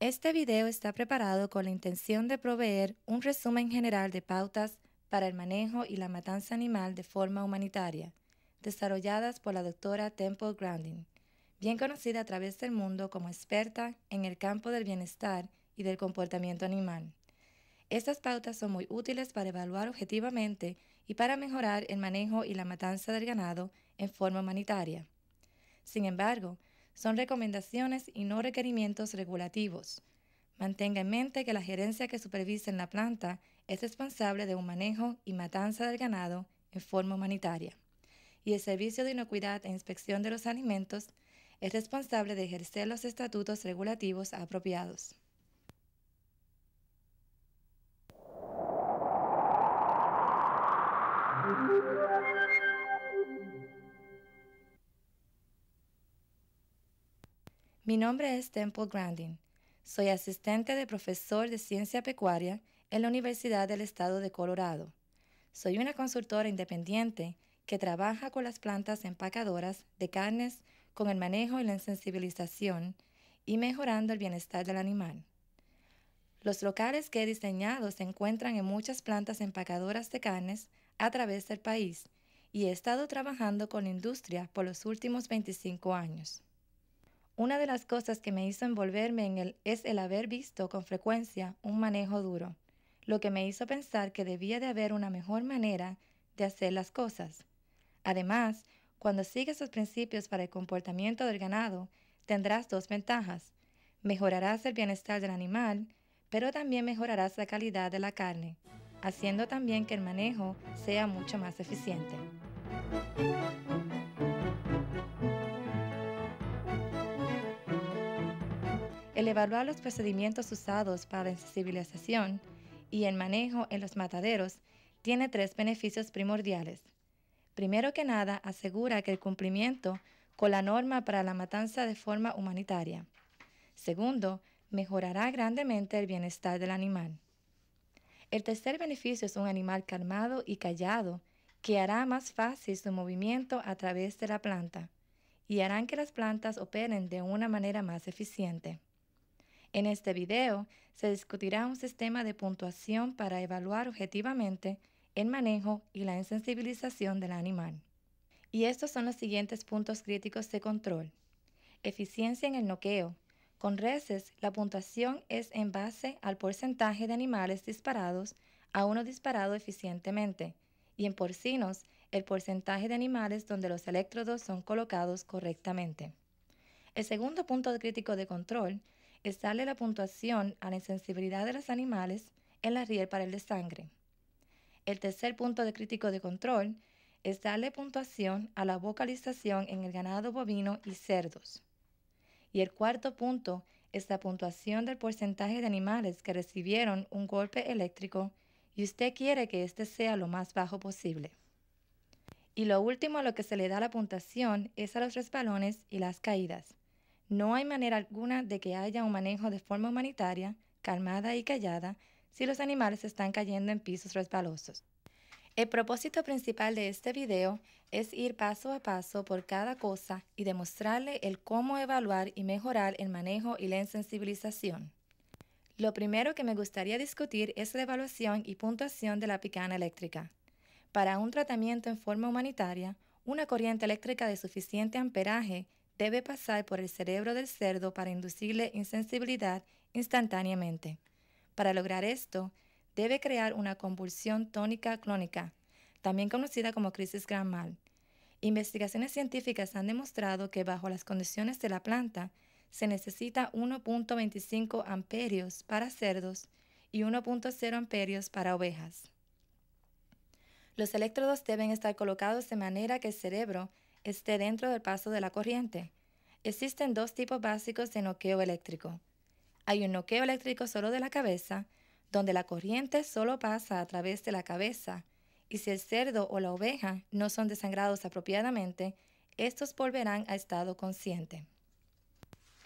Este video está preparado con la intención de proveer un resumen general de pautas para el manejo y la matanza animal de forma humanitaria, desarrolladas por la doctora Temple Grandin, bien conocida a través del mundo como experta en el campo del bienestar y del comportamiento animal. Estas pautas son muy útiles para evaluar objetivamente y para mejorar el manejo y la matanza del ganado en forma humanitaria. Sin embargo, son recomendaciones y no requerimientos regulativos. Mantenga en mente que la gerencia que supervisa en la planta es responsable de un manejo y matanza del ganado en forma humanitaria, y el Servicio de Inocuidad e Inspección de los Alimentos es responsable de ejercer los estatutos regulativos apropiados. Mi nombre es Temple Grandin. Soy asistente de profesor de ciencia pecuaria en la Universidad del Estado de Colorado. Soy una consultora independiente que trabaja con las plantas empacadoras de carnes con el manejo y la sensibilización y mejorando el bienestar del animal. Los locales que he diseñado se encuentran en muchas plantas empacadoras de carnes a través del país y he estado trabajando con la industria por los últimos 25 años. Una de las cosas que me hizo envolverme en él es el haber visto con frecuencia un manejo duro, lo que me hizo pensar que debía de haber una mejor manera de hacer las cosas. Además, cuando sigues los principios para el comportamiento del ganado, tendrás dos ventajas. Mejorarás el bienestar del animal, pero también mejorarás la calidad de la carne, haciendo también que el manejo sea mucho más eficiente. el evaluar los procedimientos usados para la sensibilización y el manejo en los mataderos tiene tres beneficios primordiales. Primero que nada, asegura que el cumplimiento con la norma para la matanza de forma humanitaria. Segundo, mejorará grandemente el bienestar del animal. El tercer beneficio es un animal calmado y callado que hará más fácil su movimiento a través de la planta y harán que las plantas operen de una manera más eficiente. En este video se discutirá un sistema de puntuación para evaluar objetivamente el manejo y la insensibilización del animal. Y estos son los siguientes puntos críticos de control. Eficiencia en el noqueo. Con reses, la puntuación es en base al porcentaje de animales disparados a uno disparado eficientemente, y en porcinos, el porcentaje de animales donde los electrodos son colocados correctamente. El segundo punto crítico de control es darle la puntuación a la insensibilidad de los animales en la riel para el de sangre. El tercer punto de crítico de control es darle puntuación a la vocalización en el ganado bovino y cerdos. Y el cuarto punto es la puntuación del porcentaje de animales que recibieron un golpe eléctrico y usted quiere que este sea lo más bajo posible. Y lo último a lo que se le da la puntuación es a los resbalones y las caídas. No hay manera alguna de que haya un manejo de forma humanitaria, calmada y callada, si los animales están cayendo en pisos resbalosos. El propósito principal de este video es ir paso a paso por cada cosa y demostrarle el cómo evaluar y mejorar el manejo y la sensibilización. Lo primero que me gustaría discutir es la evaluación y puntuación de la picana eléctrica. Para un tratamiento en forma humanitaria, una corriente eléctrica de suficiente amperaje debe pasar por el cerebro del cerdo para inducirle insensibilidad instantáneamente. Para lograr esto, debe crear una convulsión tónica clónica, también conocida como crisis gran mal. Investigaciones científicas han demostrado que bajo las condiciones de la planta se necesita 1.25 amperios para cerdos y 1.0 amperios para ovejas. Los electrodos deben estar colocados de manera que el cerebro esté dentro del paso de la corriente. Existen dos tipos básicos de noqueo eléctrico. Hay un noqueo eléctrico solo de la cabeza, donde la corriente solo pasa a través de la cabeza, y si el cerdo o la oveja no son desangrados apropiadamente, estos volverán a estado consciente.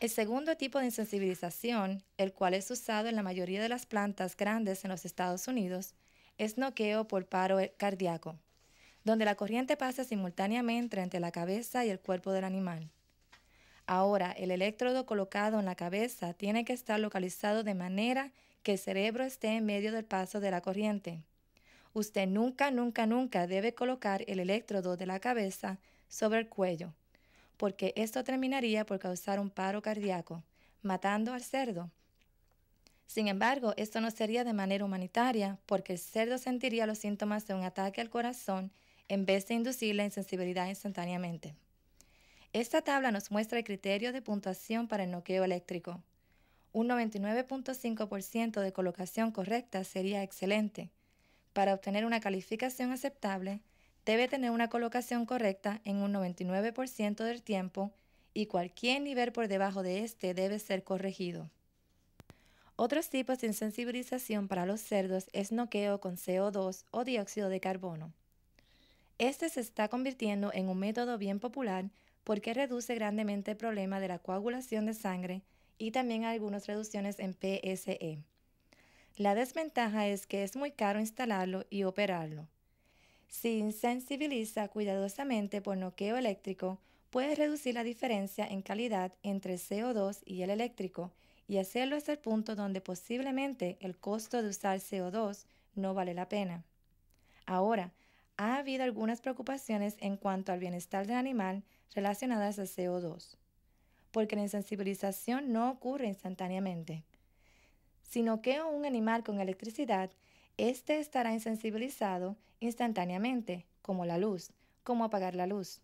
El segundo tipo de insensibilización, el cual es usado en la mayoría de las plantas grandes en los Estados Unidos, es noqueo por paro cardíaco donde la corriente pasa simultáneamente entre la cabeza y el cuerpo del animal. Ahora, el electrodo colocado en la cabeza tiene que estar localizado de manera que el cerebro esté en medio del paso de la corriente. Usted nunca, nunca, nunca debe colocar el electrodo de la cabeza sobre el cuello, porque esto terminaría por causar un paro cardíaco, matando al cerdo. Sin embargo, esto no sería de manera humanitaria, porque el cerdo sentiría los síntomas de un ataque al corazón en vez de inducir la insensibilidad instantáneamente. Esta tabla nos muestra el criterio de puntuación para el noqueo eléctrico. Un 99.5% de colocación correcta sería excelente. Para obtener una calificación aceptable, debe tener una colocación correcta en un 99% del tiempo y cualquier nivel por debajo de este debe ser corregido. Otros tipos de insensibilización para los cerdos es noqueo con CO2 o dióxido de carbono. Este se está convirtiendo en un método bien popular porque reduce grandemente el problema de la coagulación de sangre y también algunas reducciones en PSE. La desventaja es que es muy caro instalarlo y operarlo. Si insensibiliza cuidadosamente por noqueo eléctrico, puede reducir la diferencia en calidad entre CO2 y el eléctrico y hacerlo hasta el punto donde posiblemente el costo de usar CO2 no vale la pena. Ahora, ha habido algunas preocupaciones en cuanto al bienestar del animal relacionadas al CO2, porque la insensibilización no ocurre instantáneamente, sino que un animal con electricidad, éste estará insensibilizado instantáneamente, como la luz, como apagar la luz.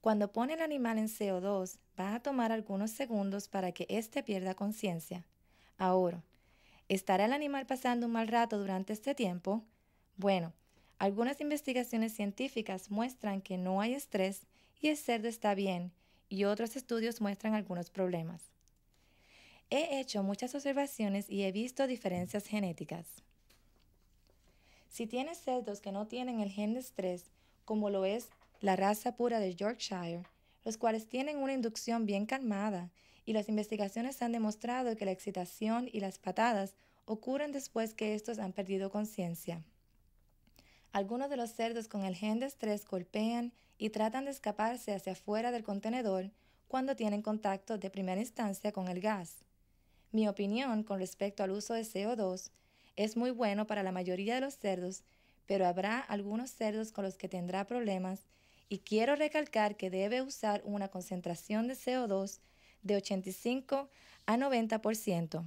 Cuando pone el animal en CO2, va a tomar algunos segundos para que éste pierda conciencia. Ahora, ¿estará el animal pasando un mal rato durante este tiempo? Bueno, algunas investigaciones científicas muestran que no hay estrés y el cerdo está bien, y otros estudios muestran algunos problemas. He hecho muchas observaciones y he visto diferencias genéticas. Si tienes cerdos que no tienen el gen de estrés, como lo es la raza pura de Yorkshire, los cuales tienen una inducción bien calmada, y las investigaciones han demostrado que la excitación y las patadas ocurren después que estos han perdido conciencia. Algunos de los cerdos con el gen de estrés golpean y tratan de escaparse hacia afuera del contenedor cuando tienen contacto de primera instancia con el gas. Mi opinión con respecto al uso de CO2 es muy bueno para la mayoría de los cerdos, pero habrá algunos cerdos con los que tendrá problemas y quiero recalcar que debe usar una concentración de CO2 de 85 a 90%.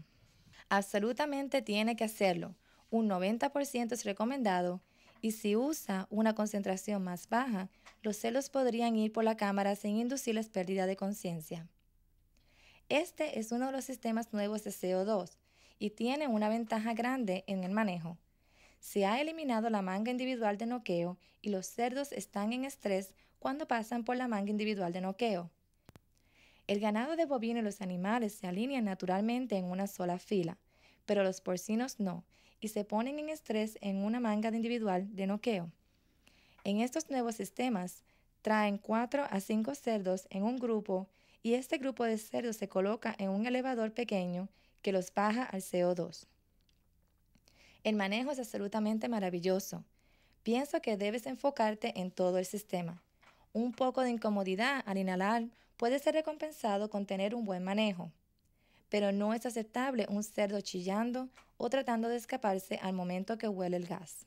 Absolutamente tiene que hacerlo. Un 90% es recomendado y si usa una concentración más baja, los celos podrían ir por la cámara sin inducirles pérdida de conciencia. Este es uno de los sistemas nuevos de CO2 y tiene una ventaja grande en el manejo. Se ha eliminado la manga individual de noqueo y los cerdos están en estrés cuando pasan por la manga individual de noqueo. El ganado de bovino y los animales se alinean naturalmente en una sola fila, pero los porcinos no, y se ponen en estrés en una manga individual de noqueo. En estos nuevos sistemas, traen 4 a 5 cerdos en un grupo y este grupo de cerdos se coloca en un elevador pequeño que los baja al CO2. El manejo es absolutamente maravilloso. Pienso que debes enfocarte en todo el sistema. Un poco de incomodidad al inhalar puede ser recompensado con tener un buen manejo pero no es aceptable un cerdo chillando o tratando de escaparse al momento que huele el gas.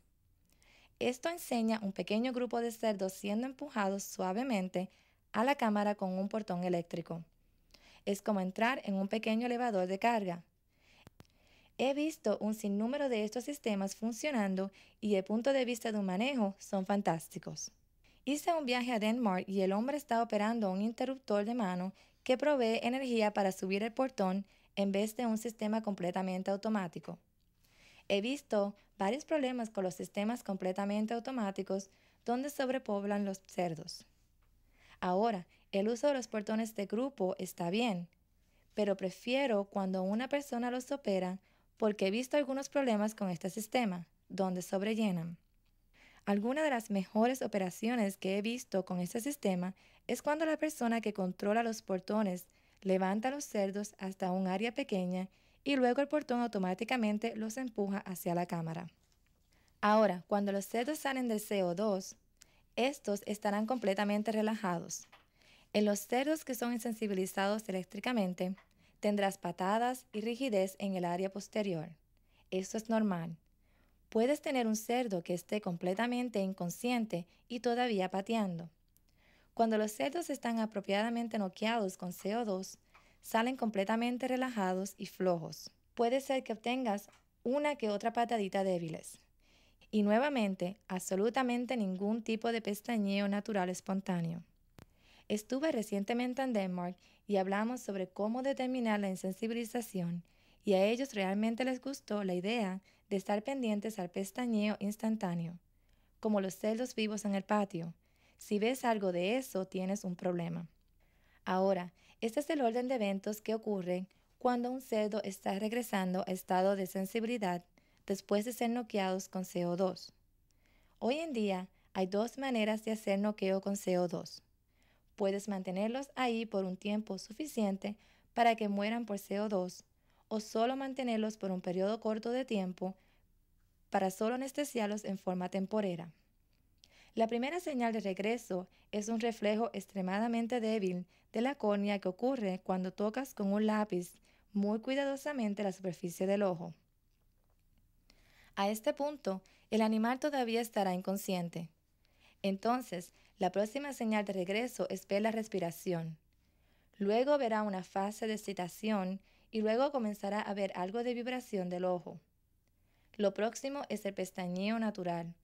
Esto enseña un pequeño grupo de cerdos siendo empujados suavemente a la cámara con un portón eléctrico. Es como entrar en un pequeño elevador de carga. He visto un sinnúmero de estos sistemas funcionando y el punto de vista de un manejo son fantásticos. Hice un viaje a Denmark y el hombre estaba operando un interruptor de mano que provee energía para subir el portón en vez de un sistema completamente automático. He visto varios problemas con los sistemas completamente automáticos donde sobrepoblan los cerdos. Ahora, el uso de los portones de grupo está bien, pero prefiero cuando una persona los opera porque he visto algunos problemas con este sistema, donde sobrellenan. Alguna de las mejores operaciones que he visto con este sistema es cuando la persona que controla los portones levanta los cerdos hasta un área pequeña y luego el portón automáticamente los empuja hacia la cámara. Ahora, cuando los cerdos salen del CO2, estos estarán completamente relajados. En los cerdos que son insensibilizados eléctricamente, tendrás patadas y rigidez en el área posterior. Esto es normal Puedes tener un cerdo que esté completamente inconsciente y todavía pateando. Cuando los cerdos están apropiadamente noqueados con CO2, salen completamente relajados y flojos. Puede ser que obtengas una que otra patadita débiles. Y nuevamente, absolutamente ningún tipo de pestañeo natural espontáneo. Estuve recientemente en Denmark y hablamos sobre cómo determinar la insensibilización y a ellos realmente les gustó la idea de estar pendientes al pestañeo instantáneo, como los celos vivos en el patio. Si ves algo de eso, tienes un problema. Ahora, este es el orden de eventos que ocurren cuando un cerdo está regresando a estado de sensibilidad después de ser noqueados con CO2. Hoy en día hay dos maneras de hacer noqueo con CO2. Puedes mantenerlos ahí por un tiempo suficiente para que mueran por CO2 o solo mantenerlos por un periodo corto de tiempo para solo anestesiarlos en forma temporera. La primera señal de regreso es un reflejo extremadamente débil de la córnea que ocurre cuando tocas con un lápiz muy cuidadosamente la superficie del ojo. A este punto, el animal todavía estará inconsciente. Entonces, la próxima señal de regreso es ver la respiración. Luego verá una fase de excitación y luego comenzará a ver algo de vibración del ojo. Lo próximo es el pestañeo natural,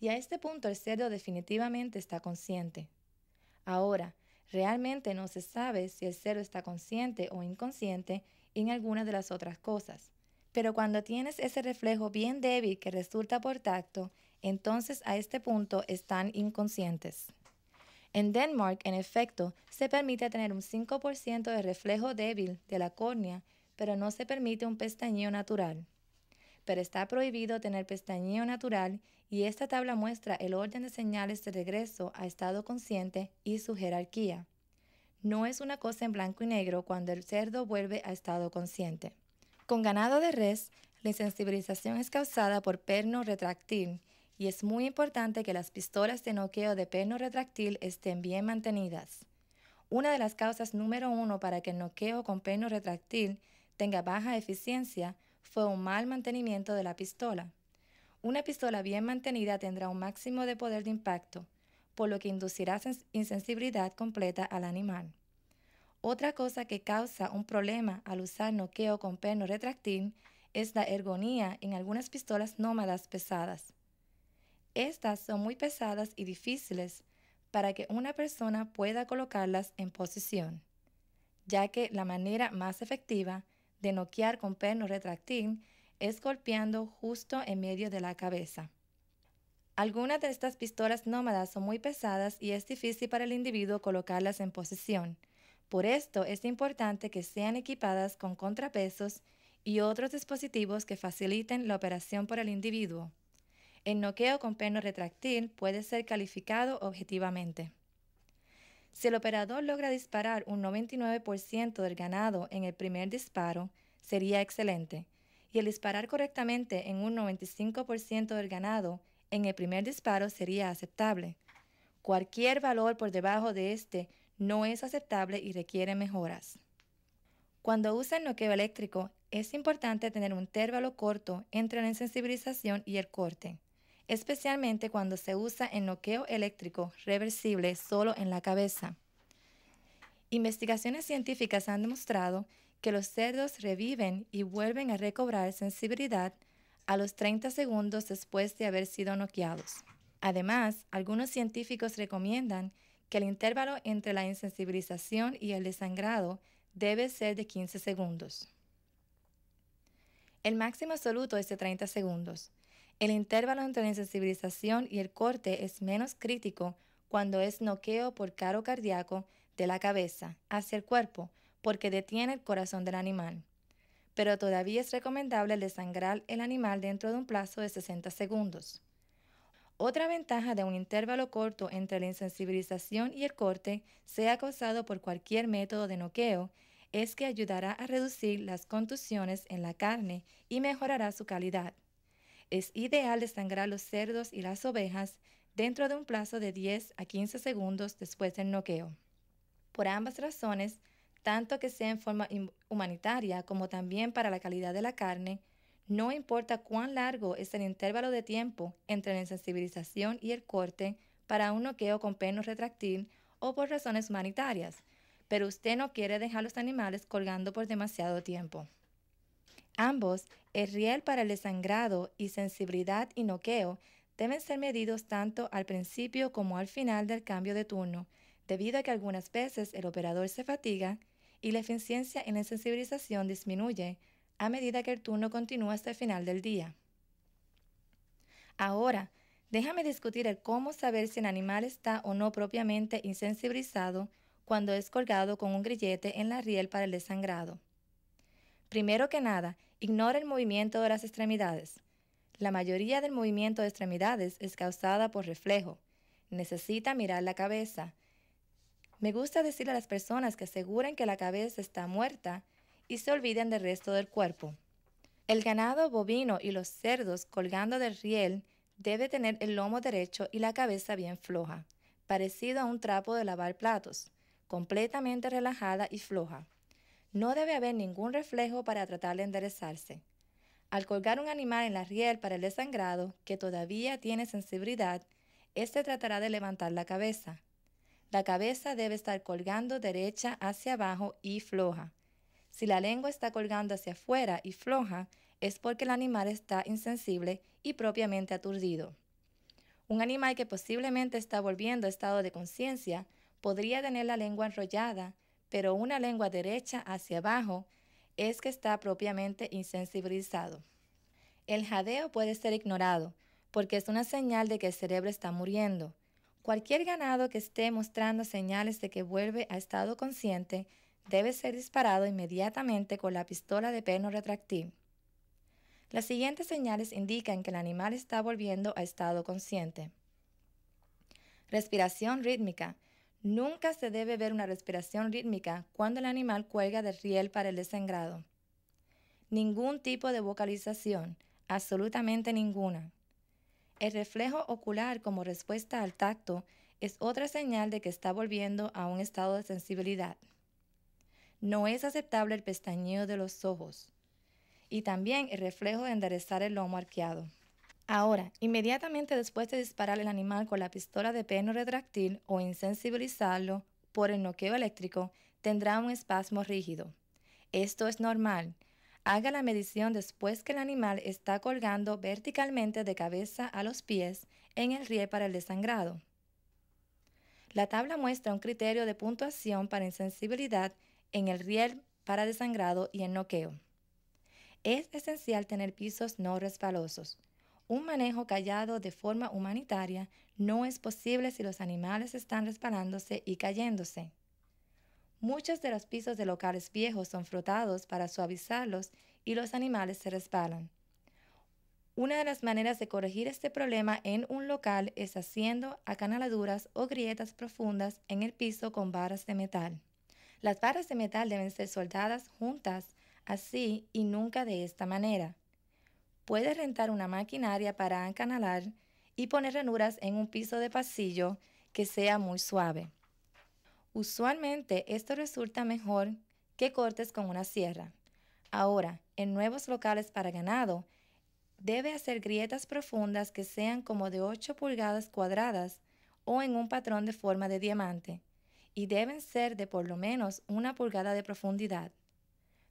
y a este punto el cerdo definitivamente está consciente. Ahora, realmente no se sabe si el cerdo está consciente o inconsciente en alguna de las otras cosas, pero cuando tienes ese reflejo bien débil que resulta por tacto, entonces a este punto están inconscientes. En Denmark, en efecto, se permite tener un 5% de reflejo débil de la córnea, pero no se permite un pestañeo natural. Pero está prohibido tener pestañeo natural y esta tabla muestra el orden de señales de regreso a estado consciente y su jerarquía. No es una cosa en blanco y negro cuando el cerdo vuelve a estado consciente. Con ganado de res, la insensibilización es causada por perno retráctil, y es muy importante que las pistolas de noqueo de peno retráctil estén bien mantenidas. Una de las causas número uno para que el noqueo con peno retráctil tenga baja eficiencia fue un mal mantenimiento de la pistola. Una pistola bien mantenida tendrá un máximo de poder de impacto, por lo que inducirá insensibilidad completa al animal. Otra cosa que causa un problema al usar noqueo con peno retráctil es la ergonía en algunas pistolas nómadas pesadas. Estas son muy pesadas y difíciles para que una persona pueda colocarlas en posición, ya que la manera más efectiva de noquear con perno retractil es golpeando justo en medio de la cabeza. Algunas de estas pistolas nómadas son muy pesadas y es difícil para el individuo colocarlas en posición. Por esto es importante que sean equipadas con contrapesos y otros dispositivos que faciliten la operación por el individuo. El noqueo con perno retráctil puede ser calificado objetivamente. Si el operador logra disparar un 99% del ganado en el primer disparo, sería excelente, y el disparar correctamente en un 95% del ganado en el primer disparo sería aceptable. Cualquier valor por debajo de este no es aceptable y requiere mejoras. Cuando usa el noqueo eléctrico, es importante tener un intervalo corto entre la insensibilización y el corte especialmente cuando se usa en noqueo eléctrico reversible solo en la cabeza. Investigaciones científicas han demostrado que los cerdos reviven y vuelven a recobrar sensibilidad a los 30 segundos después de haber sido noqueados. Además, algunos científicos recomiendan que el intervalo entre la insensibilización y el desangrado debe ser de 15 segundos. El máximo absoluto es de 30 segundos. El intervalo entre la insensibilización y el corte es menos crítico cuando es noqueo por caro cardíaco de la cabeza hacia el cuerpo, porque detiene el corazón del animal. Pero todavía es recomendable desangrar el animal dentro de un plazo de 60 segundos. Otra ventaja de un intervalo corto entre la insensibilización y el corte, sea causado por cualquier método de noqueo, es que ayudará a reducir las contusiones en la carne y mejorará su calidad. Es ideal desangrar los cerdos y las ovejas dentro de un plazo de 10 a 15 segundos después del noqueo. Por ambas razones, tanto que sea en forma humanitaria como también para la calidad de la carne, no importa cuán largo es el intervalo de tiempo entre la insensibilización y el corte para un noqueo con peno retractil o por razones humanitarias, pero usted no quiere dejar los animales colgando por demasiado tiempo. Ambos, el riel para el desangrado y sensibilidad y noqueo, deben ser medidos tanto al principio como al final del cambio de turno, debido a que algunas veces el operador se fatiga y la eficiencia en la sensibilización disminuye a medida que el turno continúa hasta el final del día. Ahora, déjame discutir el cómo saber si el animal está o no propiamente insensibilizado cuando es colgado con un grillete en la riel para el desangrado. Primero que nada, ignora el movimiento de las extremidades. La mayoría del movimiento de extremidades es causada por reflejo. Necesita mirar la cabeza. Me gusta decirle a las personas que aseguren que la cabeza está muerta y se olviden del resto del cuerpo. El ganado bovino y los cerdos colgando del riel debe tener el lomo derecho y la cabeza bien floja, parecido a un trapo de lavar platos, completamente relajada y floja. No debe haber ningún reflejo para tratar de enderezarse. Al colgar un animal en la riel para el desangrado, que todavía tiene sensibilidad, éste tratará de levantar la cabeza. La cabeza debe estar colgando derecha hacia abajo y floja. Si la lengua está colgando hacia afuera y floja, es porque el animal está insensible y propiamente aturdido. Un animal que posiblemente está volviendo a estado de conciencia podría tener la lengua enrollada pero una lengua derecha hacia abajo es que está propiamente insensibilizado. El jadeo puede ser ignorado, porque es una señal de que el cerebro está muriendo. Cualquier ganado que esté mostrando señales de que vuelve a estado consciente debe ser disparado inmediatamente con la pistola de perno retractil. Las siguientes señales indican que el animal está volviendo a estado consciente. Respiración rítmica, Nunca se debe ver una respiración rítmica cuando el animal cuelga del riel para el desengrado. Ningún tipo de vocalización, absolutamente ninguna. El reflejo ocular como respuesta al tacto es otra señal de que está volviendo a un estado de sensibilidad. No es aceptable el pestañeo de los ojos y también el reflejo de enderezar el lomo arqueado. Ahora, inmediatamente después de disparar el animal con la pistola de peno retráctil o insensibilizarlo por el noqueo eléctrico, tendrá un espasmo rígido. Esto es normal. Haga la medición después que el animal está colgando verticalmente de cabeza a los pies en el riel para el desangrado. La tabla muestra un criterio de puntuación para insensibilidad en el riel para desangrado y en noqueo. Es esencial tener pisos no resbalosos. Un manejo callado de forma humanitaria no es posible si los animales están resbalándose y cayéndose. Muchos de los pisos de locales viejos son frotados para suavizarlos y los animales se resbalan. Una de las maneras de corregir este problema en un local es haciendo acanaladuras o grietas profundas en el piso con barras de metal. Las barras de metal deben ser soldadas juntas, así y nunca de esta manera puede rentar una maquinaria para encanalar y poner ranuras en un piso de pasillo que sea muy suave. Usualmente esto resulta mejor que cortes con una sierra. Ahora, en nuevos locales para ganado, debe hacer grietas profundas que sean como de 8 pulgadas cuadradas o en un patrón de forma de diamante y deben ser de por lo menos una pulgada de profundidad.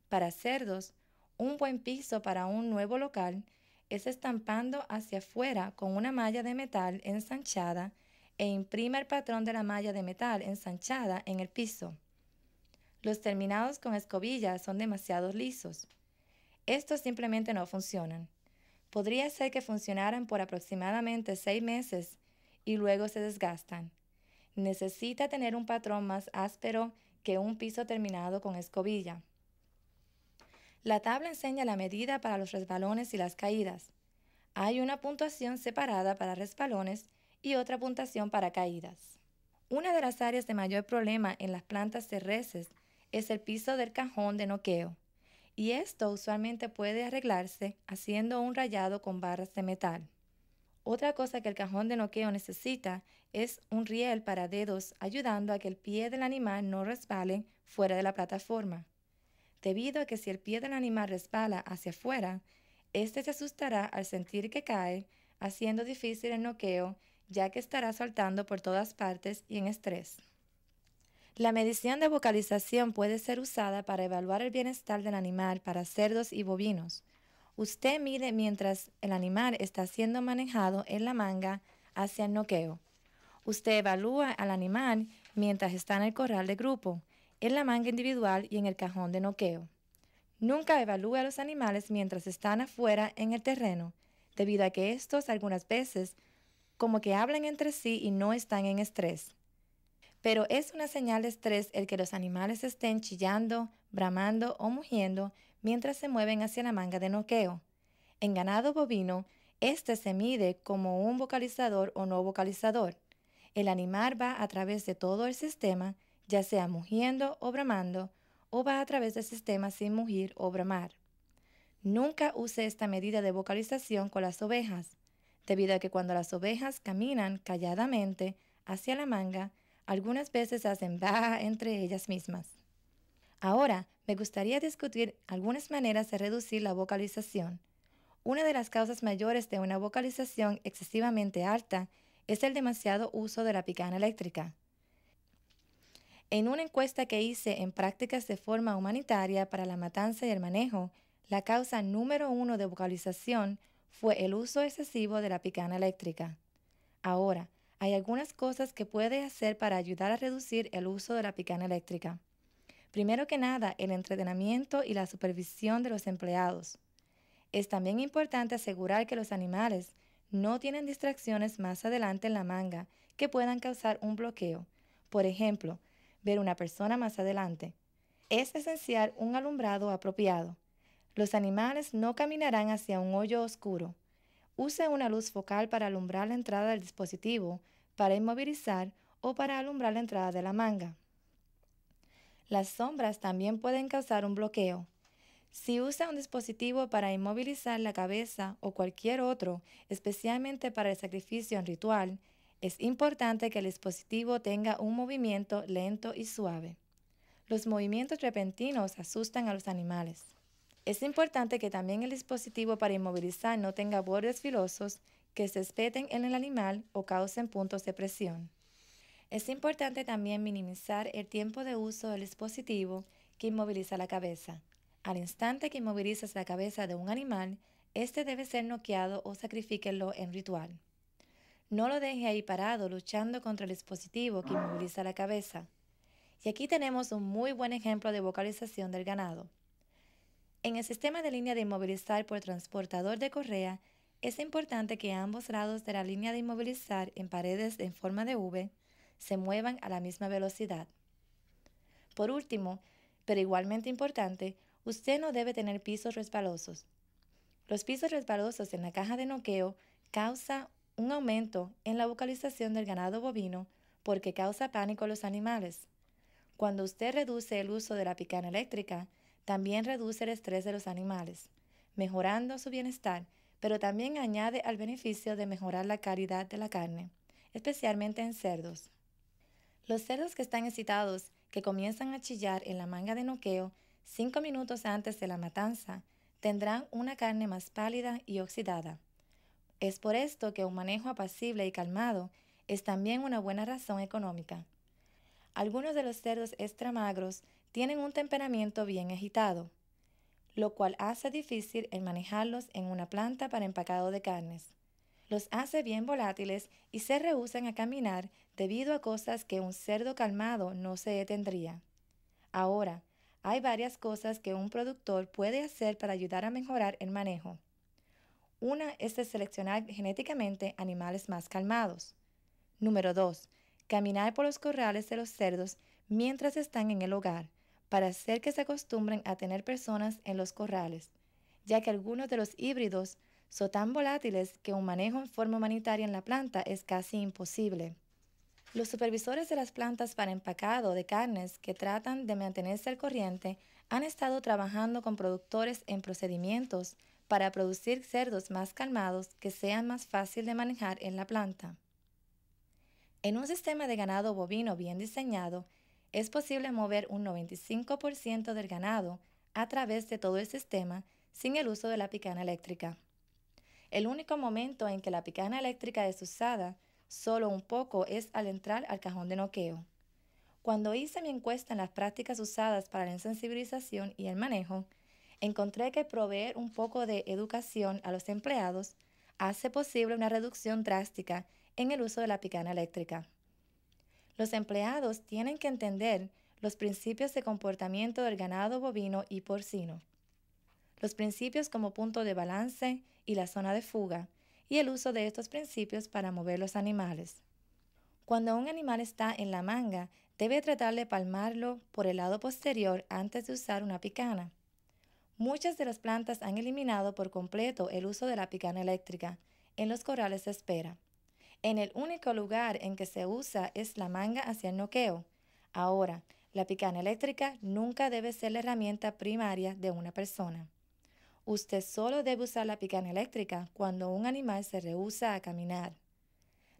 Para cerdos, un buen piso para un nuevo local es estampando hacia afuera con una malla de metal ensanchada e imprima el patrón de la malla de metal ensanchada en el piso. Los terminados con escobilla son demasiado lisos. Estos simplemente no funcionan. Podría ser que funcionaran por aproximadamente seis meses y luego se desgastan. Necesita tener un patrón más áspero que un piso terminado con escobilla. La tabla enseña la medida para los resbalones y las caídas. Hay una puntuación separada para resbalones y otra puntuación para caídas. Una de las áreas de mayor problema en las plantas terrestres es el piso del cajón de noqueo, y esto usualmente puede arreglarse haciendo un rayado con barras de metal. Otra cosa que el cajón de noqueo necesita es un riel para dedos ayudando a que el pie del animal no resbale fuera de la plataforma debido a que si el pie del animal resbala hacia afuera, éste se asustará al sentir que cae, haciendo difícil el noqueo, ya que estará saltando por todas partes y en estrés. La medición de vocalización puede ser usada para evaluar el bienestar del animal para cerdos y bovinos. Usted mide mientras el animal está siendo manejado en la manga hacia el noqueo. Usted evalúa al animal mientras está en el corral de grupo en la manga individual y en el cajón de noqueo. Nunca evalúe a los animales mientras están afuera en el terreno, debido a que estos algunas veces como que hablan entre sí y no están en estrés. Pero es una señal de estrés el que los animales estén chillando, bramando o mugiendo mientras se mueven hacia la manga de noqueo. En ganado bovino, este se mide como un vocalizador o no vocalizador. El animal va a través de todo el sistema ya sea mugiendo o bramando, o va a través del sistema sin mugir o bramar. Nunca use esta medida de vocalización con las ovejas, debido a que cuando las ovejas caminan calladamente hacia la manga, algunas veces hacen baja entre ellas mismas. Ahora, me gustaría discutir algunas maneras de reducir la vocalización. Una de las causas mayores de una vocalización excesivamente alta es el demasiado uso de la picana eléctrica. En una encuesta que hice en prácticas de forma humanitaria para la matanza y el manejo, la causa número uno de vocalización fue el uso excesivo de la picana eléctrica. Ahora, hay algunas cosas que puede hacer para ayudar a reducir el uso de la picana eléctrica. Primero que nada, el entrenamiento y la supervisión de los empleados. Es también importante asegurar que los animales no tienen distracciones más adelante en la manga que puedan causar un bloqueo. Por ejemplo, ver una persona más adelante. Es esencial un alumbrado apropiado. Los animales no caminarán hacia un hoyo oscuro. Use una luz focal para alumbrar la entrada del dispositivo, para inmovilizar o para alumbrar la entrada de la manga. Las sombras también pueden causar un bloqueo. Si usa un dispositivo para inmovilizar la cabeza o cualquier otro, especialmente para el sacrificio en ritual, es importante que el dispositivo tenga un movimiento lento y suave. Los movimientos repentinos asustan a los animales. Es importante que también el dispositivo para inmovilizar no tenga bordes filosos que se espeten en el animal o causen puntos de presión. Es importante también minimizar el tiempo de uso del dispositivo que inmoviliza la cabeza. Al instante que inmovilizas la cabeza de un animal, este debe ser noqueado o sacrifíquelo en ritual. No lo deje ahí parado luchando contra el dispositivo que inmoviliza la cabeza. Y aquí tenemos un muy buen ejemplo de vocalización del ganado. En el sistema de línea de inmovilizar por transportador de correa, es importante que ambos lados de la línea de inmovilizar en paredes en forma de V se muevan a la misma velocidad. Por último, pero igualmente importante, usted no debe tener pisos resbalosos. Los pisos resbalosos en la caja de noqueo causa un aumento en la vocalización del ganado bovino porque causa pánico a los animales. Cuando usted reduce el uso de la picana eléctrica, también reduce el estrés de los animales, mejorando su bienestar, pero también añade al beneficio de mejorar la calidad de la carne, especialmente en cerdos. Los cerdos que están excitados, que comienzan a chillar en la manga de noqueo cinco minutos antes de la matanza, tendrán una carne más pálida y oxidada. Es por esto que un manejo apacible y calmado es también una buena razón económica. Algunos de los cerdos extramagros tienen un temperamento bien agitado, lo cual hace difícil el manejarlos en una planta para empacado de carnes. Los hace bien volátiles y se rehúsan a caminar debido a cosas que un cerdo calmado no se detendría. Ahora, hay varias cosas que un productor puede hacer para ayudar a mejorar el manejo. Una es seleccionar genéticamente animales más calmados. Número dos, Caminar por los corrales de los cerdos mientras están en el hogar, para hacer que se acostumbren a tener personas en los corrales, ya que algunos de los híbridos son tan volátiles que un manejo en forma humanitaria en la planta es casi imposible. Los supervisores de las plantas para empacado de carnes que tratan de mantenerse al corriente han estado trabajando con productores en procedimientos para producir cerdos más calmados que sean más fácil de manejar en la planta. En un sistema de ganado bovino bien diseñado, es posible mover un 95% del ganado a través de todo el sistema sin el uso de la picana eléctrica. El único momento en que la picana eléctrica es usada solo un poco es al entrar al cajón de noqueo. Cuando hice mi encuesta en las prácticas usadas para la insensibilización y el manejo, encontré que proveer un poco de educación a los empleados hace posible una reducción drástica en el uso de la picana eléctrica. Los empleados tienen que entender los principios de comportamiento del ganado bovino y porcino, los principios como punto de balance y la zona de fuga, y el uso de estos principios para mover los animales. Cuando un animal está en la manga, debe tratar de palmarlo por el lado posterior antes de usar una picana, Muchas de las plantas han eliminado por completo el uso de la picana eléctrica. En los corrales de espera. En el único lugar en que se usa es la manga hacia el noqueo. Ahora, la picana eléctrica nunca debe ser la herramienta primaria de una persona. Usted solo debe usar la picana eléctrica cuando un animal se rehúsa a caminar.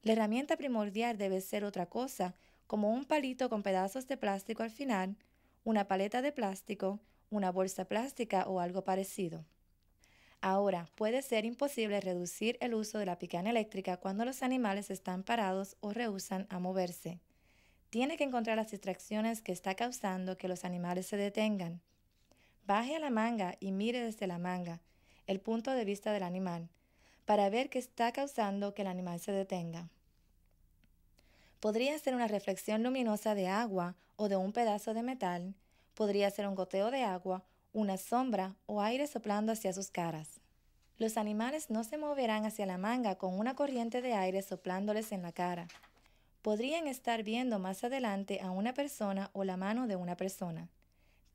La herramienta primordial debe ser otra cosa, como un palito con pedazos de plástico al final, una paleta de plástico, una bolsa plástica o algo parecido. Ahora, puede ser imposible reducir el uso de la picana eléctrica cuando los animales están parados o rehusan a moverse. Tiene que encontrar las distracciones que está causando que los animales se detengan. Baje a la manga y mire desde la manga, el punto de vista del animal, para ver qué está causando que el animal se detenga. Podría ser una reflexión luminosa de agua o de un pedazo de metal Podría ser un goteo de agua, una sombra o aire soplando hacia sus caras. Los animales no se moverán hacia la manga con una corriente de aire soplándoles en la cara. Podrían estar viendo más adelante a una persona o la mano de una persona.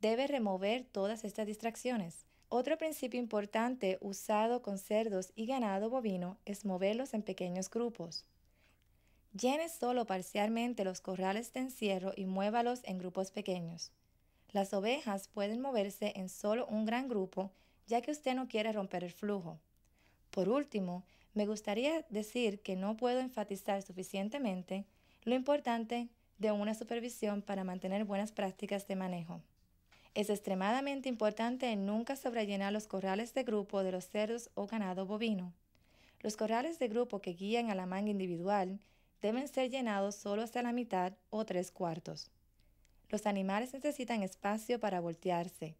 Debe remover todas estas distracciones. Otro principio importante usado con cerdos y ganado bovino es moverlos en pequeños grupos. Llene solo parcialmente los corrales de encierro y muévalos en grupos pequeños. Las ovejas pueden moverse en solo un gran grupo, ya que usted no quiere romper el flujo. Por último, me gustaría decir que no puedo enfatizar suficientemente lo importante de una supervisión para mantener buenas prácticas de manejo. Es extremadamente importante nunca sobrellenar los corrales de grupo de los cerdos o ganado bovino. Los corrales de grupo que guían a la manga individual deben ser llenados solo hasta la mitad o tres cuartos. Los animales necesitan espacio para voltearse.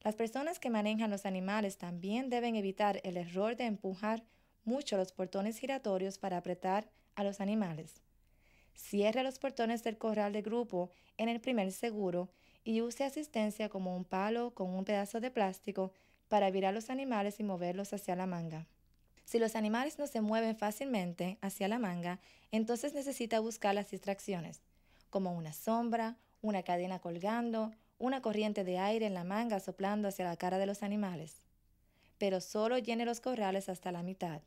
Las personas que manejan los animales también deben evitar el error de empujar mucho los portones giratorios para apretar a los animales. Cierre los portones del corral de grupo en el primer seguro y use asistencia como un palo con un pedazo de plástico para virar los animales y moverlos hacia la manga. Si los animales no se mueven fácilmente hacia la manga, entonces necesita buscar las distracciones, como una sombra, una cadena colgando, una corriente de aire en la manga soplando hacia la cara de los animales. Pero solo llene los corrales hasta la mitad.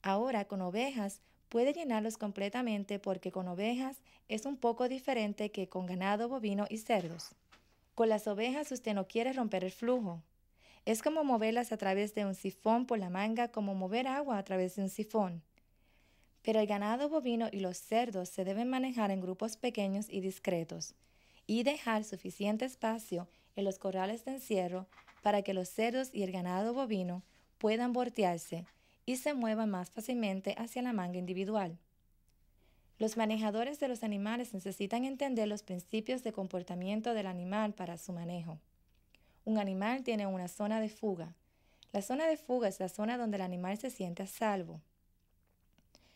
Ahora con ovejas puede llenarlos completamente porque con ovejas es un poco diferente que con ganado bovino y cerdos. Con las ovejas usted no quiere romper el flujo. Es como moverlas a través de un sifón por la manga, como mover agua a través de un sifón. Pero el ganado bovino y los cerdos se deben manejar en grupos pequeños y discretos y dejar suficiente espacio en los corrales de encierro para que los cerdos y el ganado bovino puedan voltearse y se muevan más fácilmente hacia la manga individual. Los manejadores de los animales necesitan entender los principios de comportamiento del animal para su manejo. Un animal tiene una zona de fuga. La zona de fuga es la zona donde el animal se siente a salvo.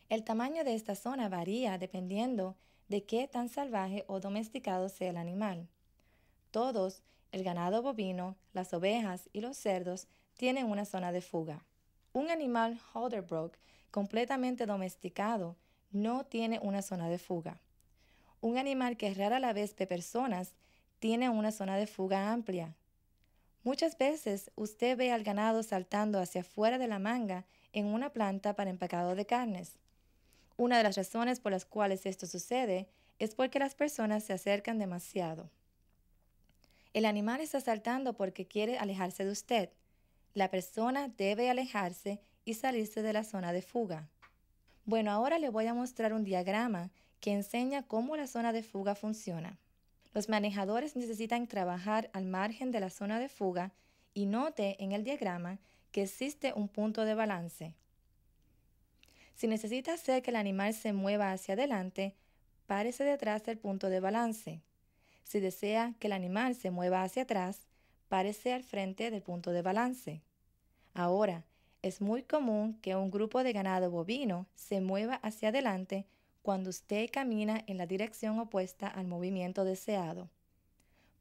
El tamaño de esta zona varía dependiendo de qué tan salvaje o domesticado sea el animal. Todos, el ganado bovino, las ovejas y los cerdos, tienen una zona de fuga. Un animal Holderbrook completamente domesticado no tiene una zona de fuga. Un animal que es rara la vez de personas tiene una zona de fuga amplia. Muchas veces usted ve al ganado saltando hacia fuera de la manga en una planta para empacado de carnes. Una de las razones por las cuales esto sucede es porque las personas se acercan demasiado. El animal está saltando porque quiere alejarse de usted. La persona debe alejarse y salirse de la zona de fuga. Bueno, ahora le voy a mostrar un diagrama que enseña cómo la zona de fuga funciona. Los manejadores necesitan trabajar al margen de la zona de fuga y note en el diagrama que existe un punto de balance. Si necesita hacer que el animal se mueva hacia adelante, párese detrás del punto de balance. Si desea que el animal se mueva hacia atrás, párese al frente del punto de balance. Ahora, es muy común que un grupo de ganado bovino se mueva hacia adelante cuando usted camina en la dirección opuesta al movimiento deseado.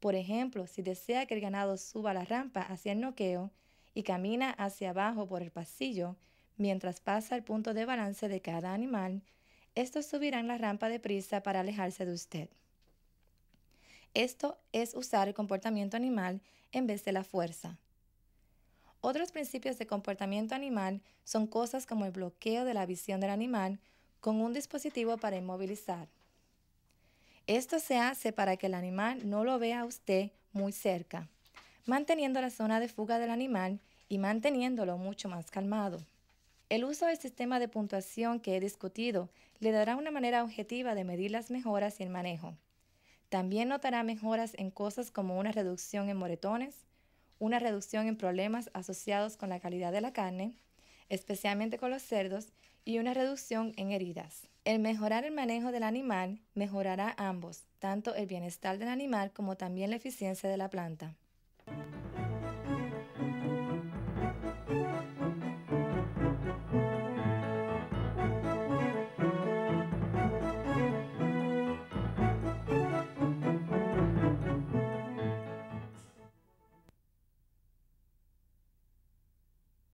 Por ejemplo, si desea que el ganado suba la rampa hacia el noqueo y camina hacia abajo por el pasillo, Mientras pasa el punto de balance de cada animal, estos subirán la rampa de prisa para alejarse de usted. Esto es usar el comportamiento animal en vez de la fuerza. Otros principios de comportamiento animal son cosas como el bloqueo de la visión del animal con un dispositivo para inmovilizar. Esto se hace para que el animal no lo vea a usted muy cerca, manteniendo la zona de fuga del animal y manteniéndolo mucho más calmado. El uso del sistema de puntuación que he discutido le dará una manera objetiva de medir las mejoras y el manejo. También notará mejoras en cosas como una reducción en moretones, una reducción en problemas asociados con la calidad de la carne, especialmente con los cerdos, y una reducción en heridas. El mejorar el manejo del animal mejorará ambos, tanto el bienestar del animal como también la eficiencia de la planta.